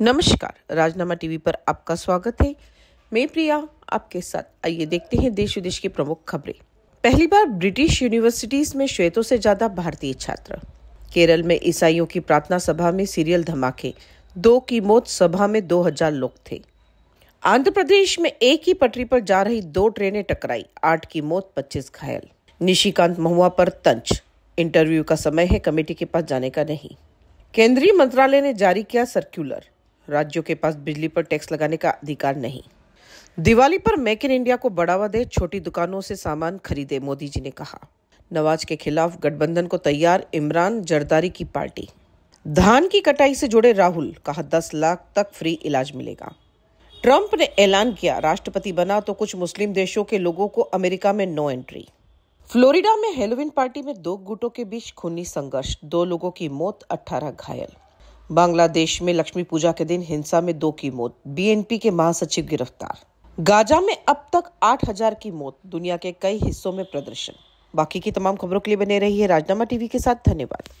नमस्कार राजनामा टीवी पर आपका स्वागत है मैं प्रिया आपके साथ आइए देखते हैं देश विदेश की प्रमुख खबरें पहली बार ब्रिटिश यूनिवर्सिटीज में श्वेतों से ज्यादा भारतीय छात्र केरल में ईसाइयों की प्रार्थना सभा में सीरियल धमाके दो की मौत सभा में 2000 लोग थे आंध्र प्रदेश में एक ही पटरी पर जा रही दो ट्रेनें टकराई आठ की मौत पच्चीस घायल निशिकांत महुआ पर तंज इंटरव्यू का समय है कमेटी के पास जाने का नहीं केंद्रीय मंत्रालय ने जारी किया सर्कुलर राज्यों के पास बिजली पर टैक्स लगाने का अधिकार नहीं दिवाली पर मेक इन इंडिया को बढ़ावा दे छोटी दुकानों से सामान खरीदे मोदी जी ने कहा नवाज के खिलाफ गठबंधन को तैयार इमरान जरदारी की पार्टी धान की कटाई से जुड़े राहुल कहा दस लाख तक फ्री इलाज मिलेगा ट्रंप ने ऐलान किया राष्ट्रपति बना तो कुछ मुस्लिम देशों के लोगों को अमेरिका में नो एंट्री फ्लोरिडा में हेलोविन पार्टी में दो गुटों के बीच खूनी संघर्ष दो लोगों की मौत अट्ठारह घायल बांग्लादेश में लक्ष्मी पूजा के दिन हिंसा में दो की मौत बीएनपी के महासचिव गिरफ्तार गाजा में अब तक 8000 की मौत दुनिया के कई हिस्सों में प्रदर्शन बाकी की तमाम खबरों के लिए बने रही है राजनामा टीवी के साथ धन्यवाद